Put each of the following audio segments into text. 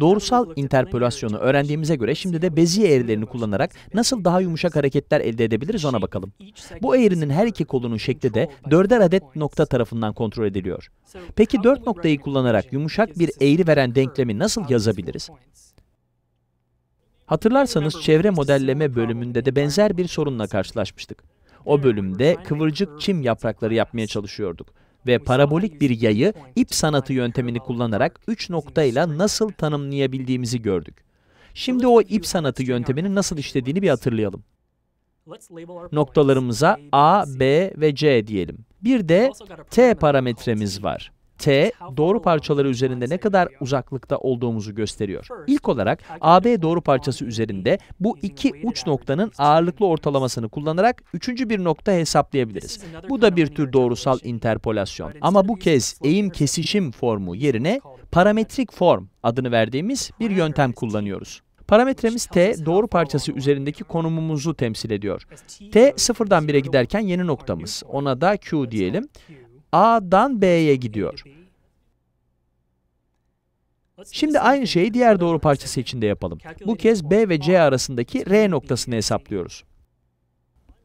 Doğrusal interpolasyonu öğrendiğimize göre şimdi de beziye eğrilerini kullanarak nasıl daha yumuşak hareketler elde edebiliriz ona bakalım. Bu eğrinin her iki kolunun şekli de dörder adet nokta tarafından kontrol ediliyor. Peki dört noktayı kullanarak yumuşak bir eğri veren denklemi nasıl yazabiliriz? Hatırlarsanız çevre modelleme bölümünde de benzer bir sorunla karşılaşmıştık. O bölümde kıvırcık çim yaprakları yapmaya çalışıyorduk ve parabolik bir yayı ip sanatı yöntemini kullanarak üç noktayla nasıl tanımlayabildiğimizi gördük. Şimdi o ip sanatı yöntemini nasıl işlediğini bir hatırlayalım. Noktalarımıza A, B ve C diyelim. Bir de T parametremiz var. T, doğru parçaları üzerinde ne kadar uzaklıkta olduğumuzu gösteriyor. İlk olarak AB doğru parçası üzerinde bu iki uç noktanın ağırlıklı ortalamasını kullanarak üçüncü bir nokta hesaplayabiliriz. Bu da bir tür doğrusal interpolasyon. Ama bu kez eğim kesişim formu yerine parametrik form adını verdiğimiz bir yöntem kullanıyoruz. Parametremiz t, doğru parçası üzerindeki konumumuzu temsil ediyor. t sıfırdan bire giderken yeni noktamız. Ona da q diyelim. A'dan B'ye gidiyor. Şimdi aynı şeyi diğer doğru parçası için de yapalım. Bu kez B ve C arasındaki R noktasını hesaplıyoruz.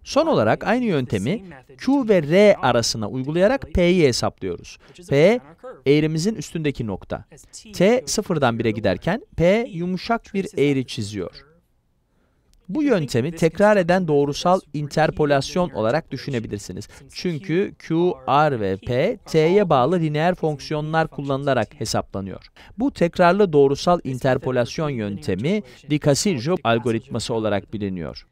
Son olarak aynı yöntemi Q ve R arasına uygulayarak P'yi hesaplıyoruz. P, eğrimizin üstündeki nokta. T sıfırdan 1'e giderken P yumuşak bir eğri çiziyor. Bu yöntemi tekrar eden doğrusal interpolasyon olarak düşünebilirsiniz. Çünkü Q, R ve P, T'ye bağlı lineer fonksiyonlar kullanılarak hesaplanıyor. Bu tekrarlı doğrusal interpolasyon yöntemi di algoritması olarak biliniyor.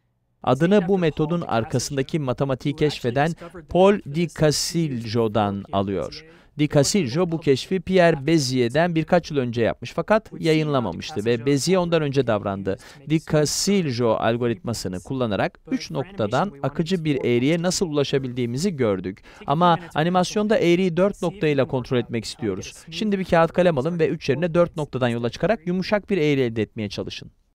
Adını bu metodun arkasındaki matematiği keşfeden Paul Di alıyor. Di bu keşfi Pierre Bézier'den birkaç yıl önce yapmış fakat yayınlamamıştı ve Bézier ondan önce davrandı. Di algoritmasını kullanarak 3 noktadan akıcı bir eğriye nasıl ulaşabildiğimizi gördük. Ama animasyonda eğriyi 4 noktayla kontrol etmek istiyoruz. Şimdi bir kağıt kalem alın ve 3 yerine 4 noktadan yola çıkarak yumuşak bir eğri elde etmeye çalışın.